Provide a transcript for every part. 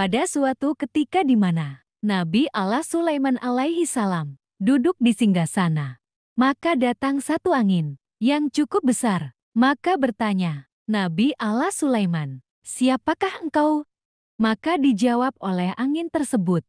pada suatu ketika di mana Nabi Allah Sulaiman alaihi salam duduk di sana, Maka datang satu angin yang cukup besar. Maka bertanya, Nabi Allah Sulaiman, siapakah engkau? Maka dijawab oleh angin tersebut.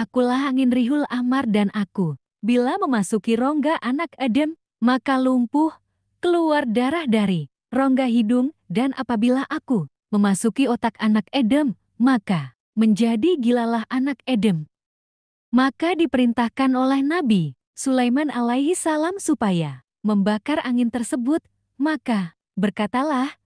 Akulah angin Rihul Amar dan aku. Bila memasuki rongga anak Adam, maka lumpuh, keluar darah dari rongga hidung, dan apabila aku memasuki otak anak Adam, maka menjadi gilalah anak Edem. Maka diperintahkan oleh Nabi Sulaiman alaihi salam supaya membakar angin tersebut, maka berkatalah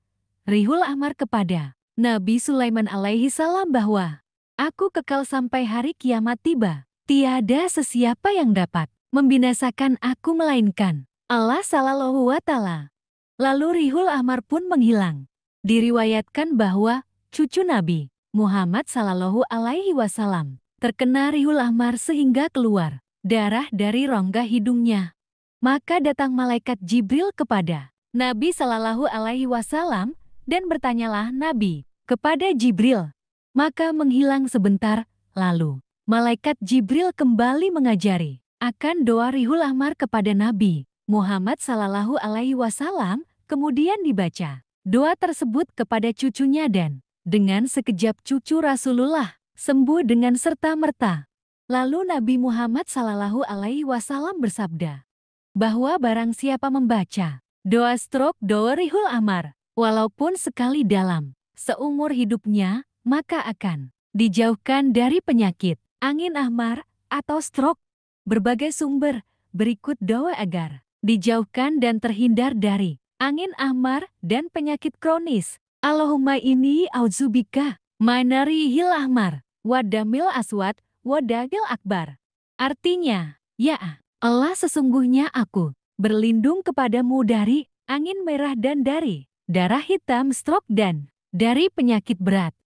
Rihul Amar kepada Nabi Sulaiman alaihi salam bahwa aku kekal sampai hari kiamat tiba. Tiada sesiapa yang dapat membinasakan aku melainkan Allah Sallallahu wa Ta'ala. Lalu Rihul Amar pun menghilang. Diriwayatkan bahwa cucu Nabi Muhammad Sallallahu Alaihi Wasallam terkena riuh ahmar sehingga keluar darah dari rongga hidungnya. Maka datang malaikat Jibril kepada Nabi Sallallahu Alaihi Wasallam dan bertanyalah Nabi kepada Jibril. Maka menghilang sebentar, lalu malaikat Jibril kembali mengajari akan doa rihul ahmar kepada Nabi Muhammad Sallallahu Alaihi Wasallam, kemudian dibaca. Doa tersebut kepada cucunya dan dengan sekejap cucu Rasulullah, sembuh dengan serta-merta. Lalu Nabi Muhammad Sallallahu Alaihi Wasallam bersabda, bahwa barang siapa membaca doa strok doa rihul amar, walaupun sekali dalam, seumur hidupnya, maka akan dijauhkan dari penyakit, angin ahmar, atau strok. Berbagai sumber, berikut doa agar dijauhkan dan terhindar dari angin ahmar dan penyakit kronis, Allahumma ini auzubika, manari hilahmar wadamil aswat wadagil akbar. Artinya, ya Allah sesungguhnya aku berlindung kepadamu dari angin merah dan dari darah hitam stroke dan dari penyakit berat.